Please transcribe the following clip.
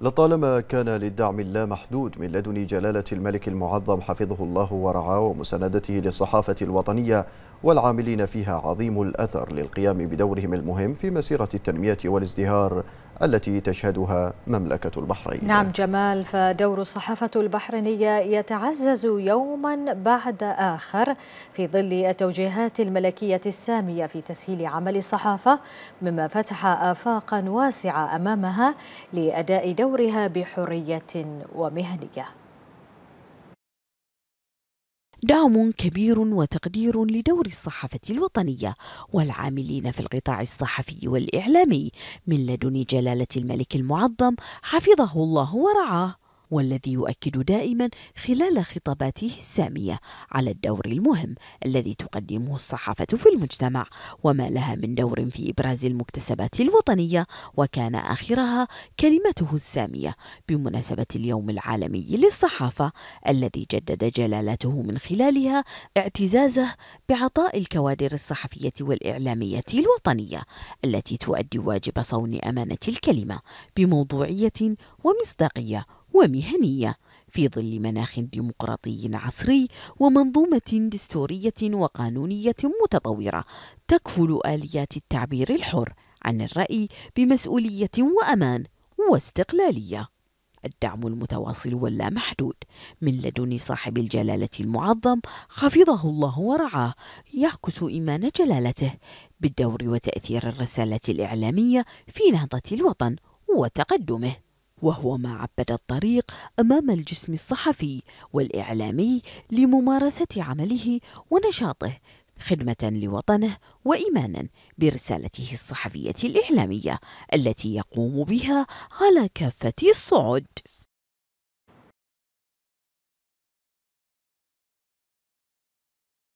لطالما كان للدعم اللامحدود من لدن جلالة الملك المعظم حفظه الله ورعاه ومساندته للصحافة الوطنية والعاملين فيها عظيم الأثر للقيام بدورهم المهم في مسيرة التنمية والازدهار التي تشهدها مملكة البحرين نعم جمال فدور الصحافة البحرينية يتعزز يوما بعد آخر في ظل التوجيهات الملكية السامية في تسهيل عمل الصحافة مما فتح آفاقا واسعة أمامها لأداء دورها بحرية ومهنية دعم كبير وتقدير لدور الصحافة الوطنية والعاملين في القطاع الصحفي والإعلامي من لدن جلالة الملك المعظم حفظه الله ورعاه والذي يؤكد دائما خلال خطاباته السامية على الدور المهم الذي تقدمه الصحافة في المجتمع وما لها من دور في إبراز المكتسبات الوطنية وكان آخرها كلمته السامية بمناسبة اليوم العالمي للصحافة الذي جدد جلالته من خلالها اعتزازه بعطاء الكوادر الصحفية والإعلامية الوطنية التي تؤدي واجب صون أمانة الكلمة بموضوعية ومصداقية ومهنية في ظل مناخ ديمقراطي عصري ومنظومة دستورية وقانونية متطورة تكفل آليات التعبير الحر عن الرأي بمسؤولية وأمان واستقلالية. الدعم المتواصل واللامحدود من لدن صاحب الجلالة المعظم حفظه الله ورعاه يعكس إيمان جلالته بالدور وتأثير الرسالة الإعلامية في نهضة الوطن وتقدمه وهو ما عبد الطريق أمام الجسم الصحفي والإعلامي لممارسة عمله ونشاطه خدمة لوطنه وإيمانا برسالته الصحفية الإعلامية التي يقوم بها على كافة الصعد